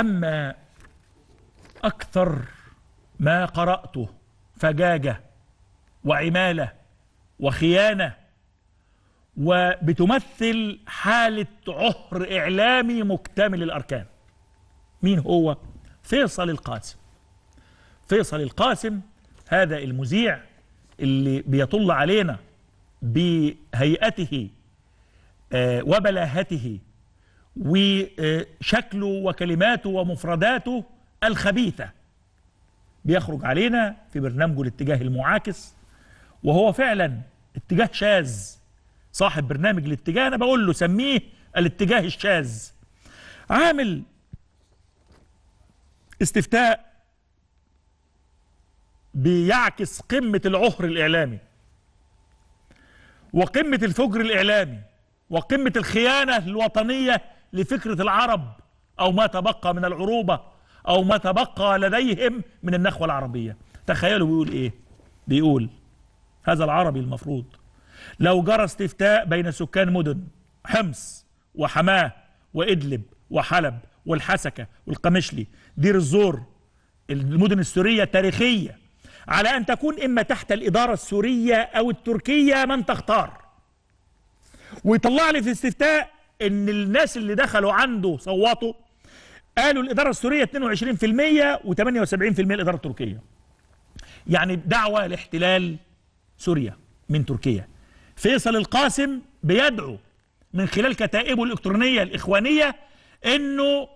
أما أكثر ما قرأته فجاجة وعمالة وخيانة وبتمثل حالة عهر إعلامي مكتمل الأركان مين هو؟ فيصل القاسم فيصل القاسم هذا المذيع اللي بيطل علينا بهيئته آه، وبلاهته وشكله وكلماته ومفرداته الخبيثة بيخرج علينا في برنامجه الاتجاه المعاكس وهو فعلا اتجاه شاذ صاحب برنامج الاتجاه أنا بقول له سميه الاتجاه الشاذ عامل استفتاء بيعكس قمة العهر الإعلامي وقمة الفجر الإعلامي وقمة الخيانة الوطنية لفكرة العرب أو ما تبقى من العروبة أو ما تبقى لديهم من النخوة العربية تخيلوا بيقول إيه بيقول هذا العربي المفروض لو جرى استفتاء بين سكان مدن حمص وحماه وإدلب وحلب والحسكة والقمشلي دير الزور المدن السورية تاريخية على أن تكون إما تحت الإدارة السورية أو التركية من تختار ويطلع لي في استفتاء ان الناس اللي دخلوا عنده صوتوا قالوا الاداره السوريه 22% و78% الاداره التركيه يعني دعوه لاحتلال سوريا من تركيا فيصل القاسم بيدعو من خلال كتائبه الالكترونيه الاخوانيه انه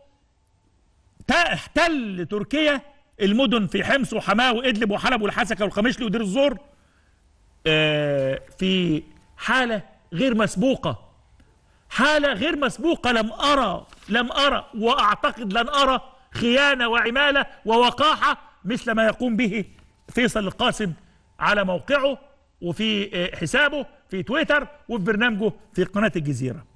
تحتل تركيا المدن في حمص وحماه وادلب وحلب والحسكه والخمشلي ودير الزور آه، في حاله غير مسبوقه حالة غير مسبوقة لم أرى لم أرى وأعتقد لن أرى خيانة وعمالة ووقاحة مثل ما يقوم به فيصل القاسم على موقعه وفي آه، حسابه في تويتر وفي برنامجه في قناة الجزيرة